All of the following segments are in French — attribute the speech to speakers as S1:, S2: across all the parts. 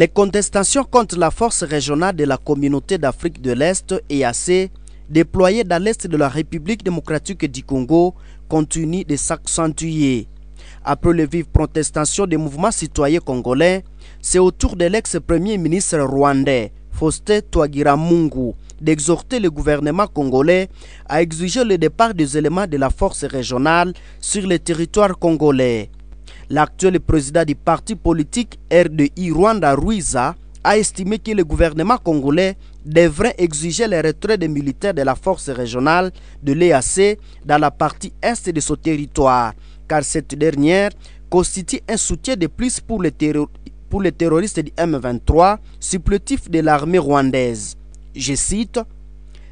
S1: Les contestations contre la force régionale de la communauté d'Afrique de l'Est, EAC, déployée dans l'Est de la République démocratique du Congo, continuent de s'accentuer. Après les vives protestations des mouvements citoyens congolais, c'est au tour de l'ex-premier ministre rwandais, Fausté Touagira Mungu, d'exhorter le gouvernement congolais à exiger le départ des éléments de la force régionale sur le territoire congolais. L'actuel président du parti politique RDI Rwanda Ruiza a estimé que le gouvernement congolais devrait exiger le retrait des militaires de la force régionale de l'EAC dans la partie est de son territoire, car cette dernière constitue un soutien de plus pour les, terroristes du M23, supplétif de l'armée rwandaise. Je cite,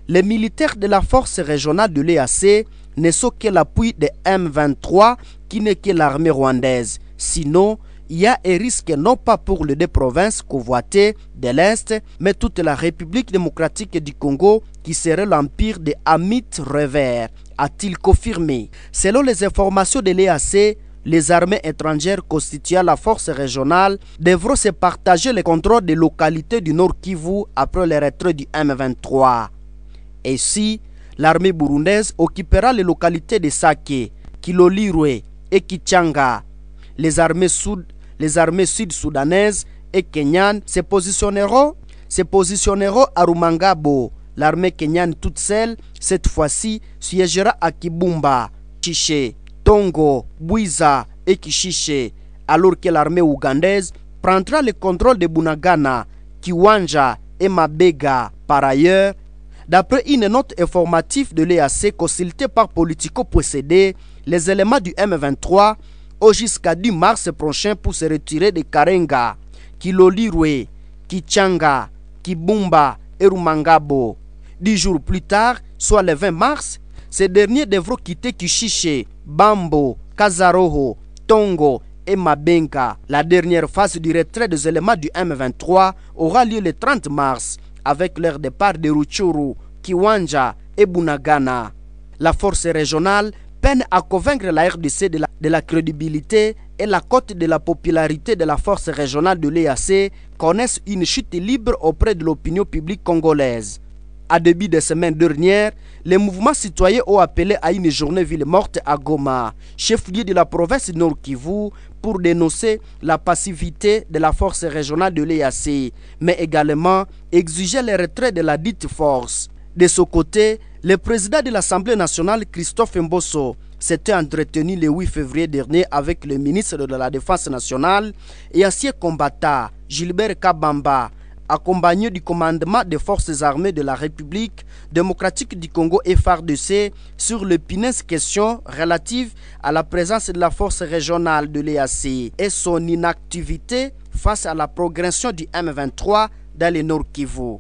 S1: Les militaires de la force régionale de l'EAC ne sont que l'appui des M23 qui n'est que l'armée rwandaise. Sinon, il y a un risque non pas pour les deux provinces convoitées de l'Est, mais toute la République démocratique du Congo qui serait l'empire des Amit Revers, a-t-il confirmé. Selon les informations de l'EAC, les armées étrangères constituant la force régionale devront se partager le contrôle des localités du Nord Kivu après le retrait du M23. Et si l'armée burundaise occupera les localités de Sake, Kilolirwe et Kichanga. Les armées sud-soudanaises et kenyanes se positionneront, se positionneront à Rumangabo. L'armée kenyane toute seule, cette fois-ci, siégera à Kibumba, Chiche, Tongo, Buiza et Kichiche. alors que l'armée ougandaise prendra le contrôle de Bunagana, Kiwanja et Mabega. Par ailleurs, D'après une note informative de l'EAC consultée par Politico possédé les éléments du M23 ont jusqu'à 10 mars prochain pour se retirer de Karenga, Kilolirwe, Kichanga, Kibumba et Rumangabo. Dix jours plus tard, soit le 20 mars, ces derniers devront quitter Kichiche, Bambo, Kazaroho, Tongo et Mabenga. La dernière phase du retrait des éléments du M23 aura lieu le 30 mars avec leur départ de Ruchuru Kiwanja et Bunagana. La force régionale peine à convaincre la RDC de la, de la crédibilité et la cote de la popularité de la force régionale de l'EAC connaissent une chute libre auprès de l'opinion publique congolaise. À début de semaine dernière, les mouvements citoyens ont appelé à une journée ville morte à Goma, chef-lieu de la province Nord Kivu, pour dénoncer la passivité de la force régionale de l'EAC, mais également exiger le retrait de la dite force. De ce côté, le président de l'Assemblée nationale, Christophe Mbosso, s'était entretenu le 8 février dernier avec le ministre de la Défense nationale et ancien combattant Gilbert Kabamba, accompagné du commandement des forces armées de la République démocratique du Congo FRDC sur l'épineuse question relative à la présence de la force régionale de l'EAC et son inactivité face à la progression du M23 dans le Nord Kivu.